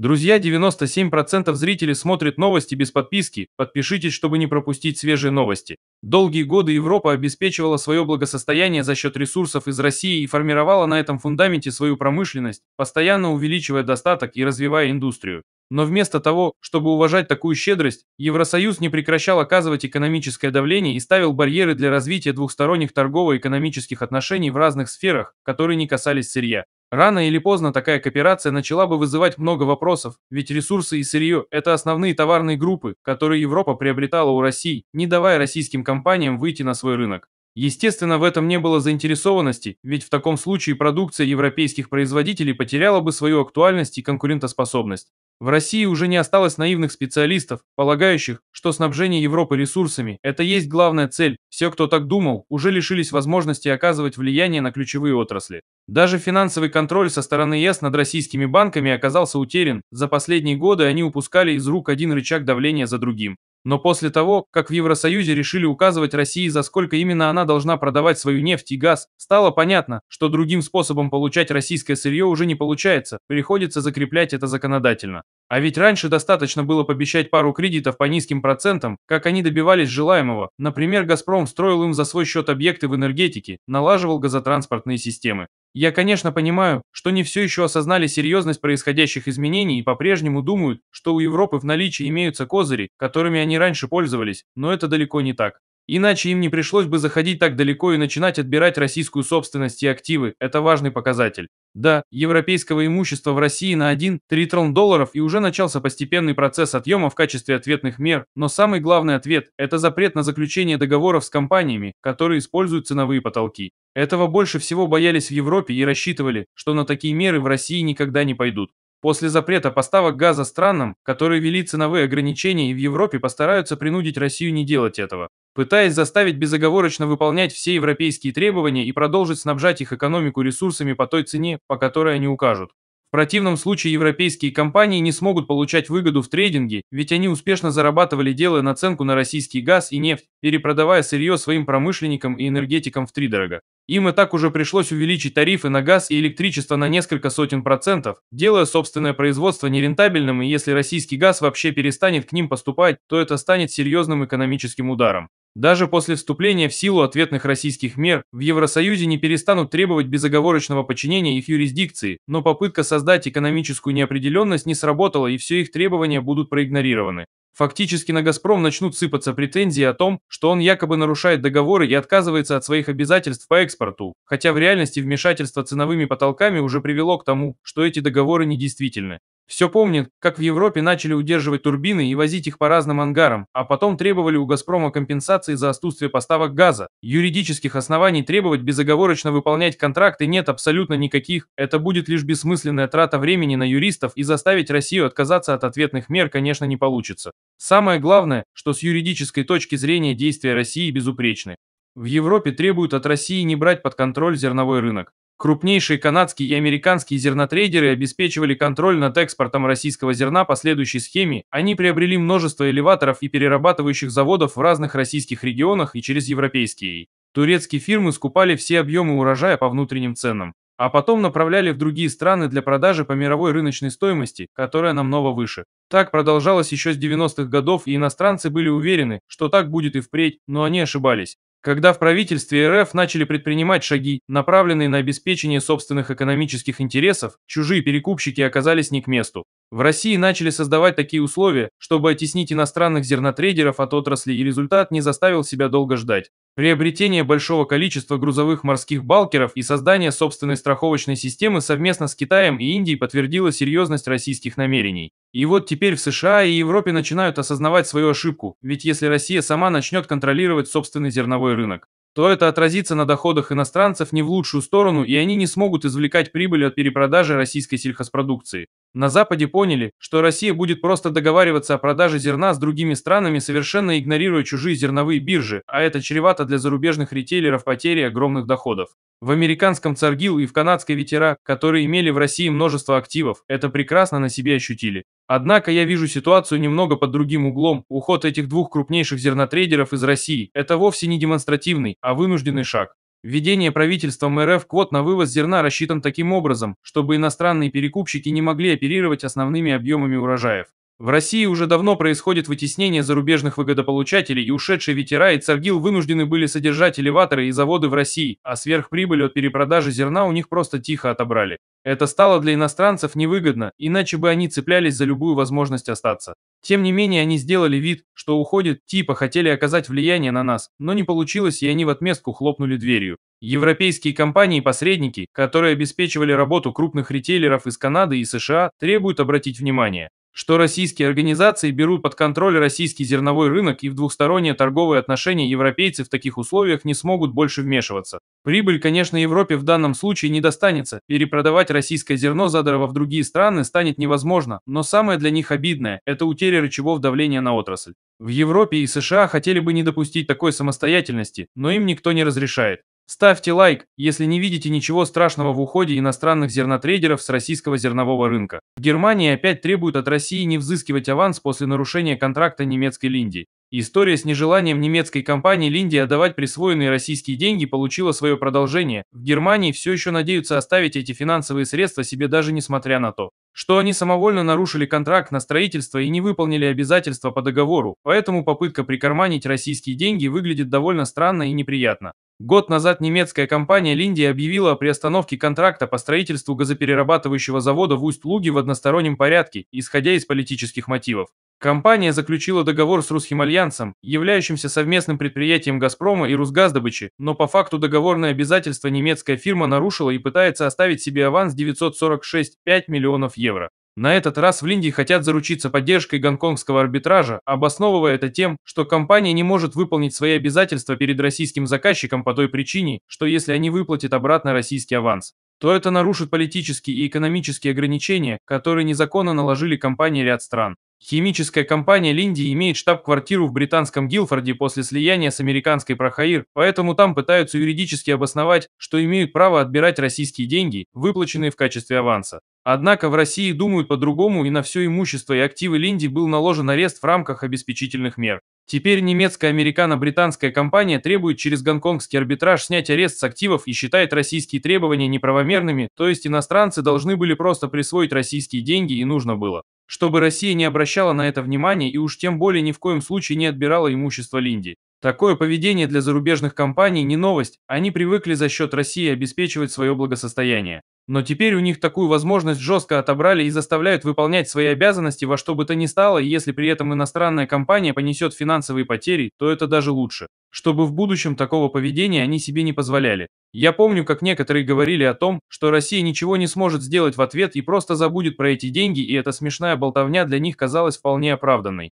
Друзья, 97% зрителей смотрят новости без подписки, подпишитесь, чтобы не пропустить свежие новости. Долгие годы Европа обеспечивала свое благосостояние за счет ресурсов из России и формировала на этом фундаменте свою промышленность, постоянно увеличивая достаток и развивая индустрию. Но вместо того, чтобы уважать такую щедрость, Евросоюз не прекращал оказывать экономическое давление и ставил барьеры для развития двухсторонних торгово-экономических отношений в разных сферах, которые не касались сырья. Рано или поздно такая кооперация начала бы вызывать много вопросов, ведь ресурсы и сырье – это основные товарные группы, которые Европа приобретала у России, не давая российским компаниям выйти на свой рынок. Естественно, в этом не было заинтересованности, ведь в таком случае продукция европейских производителей потеряла бы свою актуальность и конкурентоспособность. В России уже не осталось наивных специалистов, полагающих, что снабжение Европы ресурсами – это есть главная цель. Все, кто так думал, уже лишились возможности оказывать влияние на ключевые отрасли. Даже финансовый контроль со стороны ЕС над российскими банками оказался утерян. За последние годы они упускали из рук один рычаг давления за другим. Но после того, как в Евросоюзе решили указывать России, за сколько именно она должна продавать свою нефть и газ, стало понятно, что другим способом получать российское сырье уже не получается, приходится закреплять это законодательно. А ведь раньше достаточно было пообещать пару кредитов по низким процентам, как они добивались желаемого. Например, «Газпром» строил им за свой счет объекты в энергетике, налаживал газотранспортные системы. Я, конечно, понимаю, что не все еще осознали серьезность происходящих изменений и по-прежнему думают, что у Европы в наличии имеются козыри, которыми они раньше пользовались, но это далеко не так. Иначе им не пришлось бы заходить так далеко и начинать отбирать российскую собственность и активы. Это важный показатель. Да, европейского имущества в России на 1 триллион долларов и уже начался постепенный процесс отъема в качестве ответных мер, но самый главный ответ – это запрет на заключение договоров с компаниями, которые используют ценовые потолки. Этого больше всего боялись в Европе и рассчитывали, что на такие меры в России никогда не пойдут. После запрета поставок газа странам, которые вели ценовые ограничения и в Европе постараются принудить Россию не делать этого, пытаясь заставить безоговорочно выполнять все европейские требования и продолжить снабжать их экономику ресурсами по той цене, по которой они укажут. В противном случае европейские компании не смогут получать выгоду в трейдинге, ведь они успешно зарабатывали, делая наценку на российский газ и нефть, перепродавая сырье своим промышленникам и энергетикам в втридорога. Им и так уже пришлось увеличить тарифы на газ и электричество на несколько сотен процентов, делая собственное производство нерентабельным, и если российский газ вообще перестанет к ним поступать, то это станет серьезным экономическим ударом. Даже после вступления в силу ответных российских мер в Евросоюзе не перестанут требовать безоговорочного подчинения их юрисдикции, но попытка создать экономическую неопределенность не сработала и все их требования будут проигнорированы. Фактически на «Газпром» начнут сыпаться претензии о том, что он якобы нарушает договоры и отказывается от своих обязательств по экспорту, хотя в реальности вмешательство ценовыми потолками уже привело к тому, что эти договоры недействительны. Все помнит, как в Европе начали удерживать турбины и возить их по разным ангарам, а потом требовали у «Газпрома» компенсации за отсутствие поставок газа. Юридических оснований требовать безоговорочно выполнять контракты нет абсолютно никаких. Это будет лишь бессмысленная трата времени на юристов и заставить Россию отказаться от ответных мер, конечно, не получится. Самое главное, что с юридической точки зрения действия России безупречны. В Европе требуют от России не брать под контроль зерновой рынок. Крупнейшие канадские и американские зернотрейдеры обеспечивали контроль над экспортом российского зерна по следующей схеме. Они приобрели множество элеваторов и перерабатывающих заводов в разных российских регионах и через европейские. Турецкие фирмы скупали все объемы урожая по внутренним ценам, а потом направляли в другие страны для продажи по мировой рыночной стоимости, которая намного выше. Так продолжалось еще с 90-х годов, и иностранцы были уверены, что так будет и впредь, но они ошибались когда в правительстве РФ начали предпринимать шаги, направленные на обеспечение собственных экономических интересов, чужие перекупщики оказались не к месту. В России начали создавать такие условия, чтобы оттеснить иностранных зернотрейдеров от отрасли, и результат не заставил себя долго ждать. Приобретение большого количества грузовых морских балкеров и создание собственной страховочной системы совместно с Китаем и Индией подтвердило серьезность российских намерений. И вот теперь в США и Европе начинают осознавать свою ошибку, ведь если Россия сама начнет контролировать собственный зерновой рынок, то это отразится на доходах иностранцев не в лучшую сторону, и они не смогут извлекать прибыль от перепродажи российской сельхозпродукции. На Западе поняли, что Россия будет просто договариваться о продаже зерна с другими странами, совершенно игнорируя чужие зерновые биржи, а это чревато для зарубежных ритейлеров потери огромных доходов. В американском Царгил и в канадской Ветера, которые имели в России множество активов, это прекрасно на себе ощутили. Однако я вижу ситуацию немного под другим углом. Уход этих двух крупнейших зернотрейдеров из России – это вовсе не демонстративный, а вынужденный шаг. Введение правительством РФ квот на вывоз зерна рассчитан таким образом, чтобы иностранные перекупщики не могли оперировать основными объемами урожаев. В России уже давно происходит вытеснение зарубежных выгодополучателей, и ушедшие ветера и Царгил вынуждены были содержать элеваторы и заводы в России, а сверхприбыль от перепродажи зерна у них просто тихо отобрали. Это стало для иностранцев невыгодно, иначе бы они цеплялись за любую возможность остаться. Тем не менее, они сделали вид, что уходят, типа хотели оказать влияние на нас, но не получилось, и они в отместку хлопнули дверью. Европейские компании-посредники, которые обеспечивали работу крупных ритейлеров из Канады и США, требуют обратить внимание что российские организации берут под контроль российский зерновой рынок и в двухсторонние торговые отношения европейцы в таких условиях не смогут больше вмешиваться. Прибыль, конечно, Европе в данном случае не достанется, перепродавать российское зерно задорово в другие страны станет невозможно, но самое для них обидное – это утеря рычагов давления на отрасль. В Европе и США хотели бы не допустить такой самостоятельности, но им никто не разрешает. Ставьте лайк, если не видите ничего страшного в уходе иностранных зернотрейдеров с российского зернового рынка. Германия опять требует от России не взыскивать аванс после нарушения контракта немецкой Линди история с нежеланием немецкой компании Линди отдавать присвоенные российские деньги получила свое продолжение. В Германии все еще надеются оставить эти финансовые средства себе даже несмотря на то, что они самовольно нарушили контракт на строительство и не выполнили обязательства по договору, поэтому попытка прикарманить российские деньги выглядит довольно странно и неприятно. Год назад немецкая компания Линди объявила о приостановке контракта по строительству газоперерабатывающего завода в Усть-Луге в одностороннем порядке, исходя из политических мотивов. Компания заключила договор с Русским альянсом, являющимся совместным предприятием «Газпрома» и «Русгаздобычи», но по факту договорное обязательство немецкая фирма нарушила и пытается оставить себе аванс 946,5 миллионов евро. На этот раз в Линде хотят заручиться поддержкой гонконгского арбитража, обосновывая это тем, что компания не может выполнить свои обязательства перед российским заказчиком по той причине, что если они выплатят обратно российский аванс, то это нарушит политические и экономические ограничения, которые незаконно наложили компании ряд стран. Химическая компания Линди имеет штаб-квартиру в британском Гилфорде после слияния с американской Прохаир, поэтому там пытаются юридически обосновать, что имеют право отбирать российские деньги, выплаченные в качестве аванса. Однако в России думают по-другому и на все имущество и активы Линди был наложен арест в рамках обеспечительных мер. Теперь немецко-американо-британская компания требует через гонконгский арбитраж снять арест с активов и считает российские требования неправомерными, то есть иностранцы должны были просто присвоить российские деньги и нужно было. Чтобы Россия не обращала на это внимания и уж тем более ни в коем случае не отбирала имущество Линди. Такое поведение для зарубежных компаний не новость, они привыкли за счет России обеспечивать свое благосостояние. Но теперь у них такую возможность жестко отобрали и заставляют выполнять свои обязанности во что бы то ни стало, и если при этом иностранная компания понесет финансовые потери, то это даже лучше. Чтобы в будущем такого поведения они себе не позволяли. Я помню, как некоторые говорили о том, что Россия ничего не сможет сделать в ответ и просто забудет про эти деньги, и эта смешная болтовня для них казалась вполне оправданной.